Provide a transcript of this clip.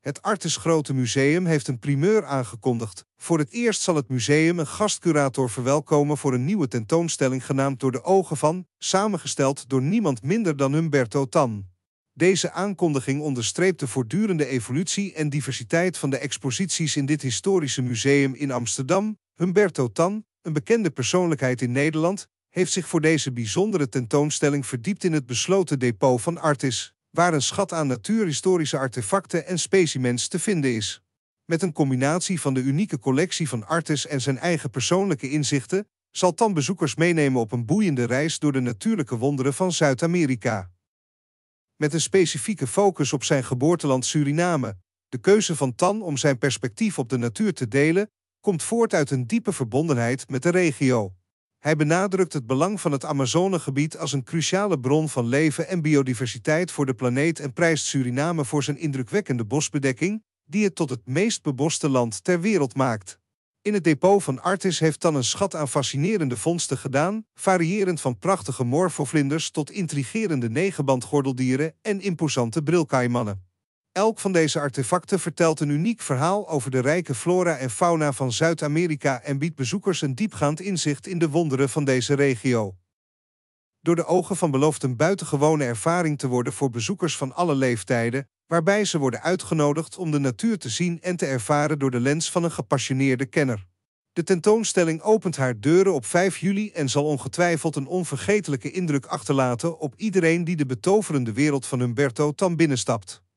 Het Artis Grote Museum heeft een primeur aangekondigd. Voor het eerst zal het museum een gastcurator verwelkomen voor een nieuwe tentoonstelling genaamd Door de Ogen van, samengesteld door niemand minder dan Humberto Tan. Deze aankondiging onderstreept de voortdurende evolutie en diversiteit van de exposities in dit historische museum in Amsterdam. Humberto Tan, een bekende persoonlijkheid in Nederland, heeft zich voor deze bijzondere tentoonstelling verdiept in het besloten depot van Artis waar een schat aan natuurhistorische artefacten en specimens te vinden is. Met een combinatie van de unieke collectie van Artes en zijn eigen persoonlijke inzichten, zal TAN bezoekers meenemen op een boeiende reis door de natuurlijke wonderen van Zuid-Amerika. Met een specifieke focus op zijn geboorteland Suriname, de keuze van TAN om zijn perspectief op de natuur te delen, komt voort uit een diepe verbondenheid met de regio. Hij benadrukt het belang van het Amazonegebied als een cruciale bron van leven en biodiversiteit voor de planeet en prijst Suriname voor zijn indrukwekkende bosbedekking, die het tot het meest beboste land ter wereld maakt. In het depot van Artis heeft dan een schat aan fascinerende vondsten gedaan, variërend van prachtige morfovlinders tot intrigerende negenbandgordeldieren en imposante brilkaimannen. Elk van deze artefacten vertelt een uniek verhaal over de rijke flora en fauna van Zuid-Amerika en biedt bezoekers een diepgaand inzicht in de wonderen van deze regio. Door de ogen van belooft een buitengewone ervaring te worden voor bezoekers van alle leeftijden, waarbij ze worden uitgenodigd om de natuur te zien en te ervaren door de lens van een gepassioneerde kenner. De tentoonstelling opent haar deuren op 5 juli en zal ongetwijfeld een onvergetelijke indruk achterlaten op iedereen die de betoverende wereld van Humberto Tam binnenstapt.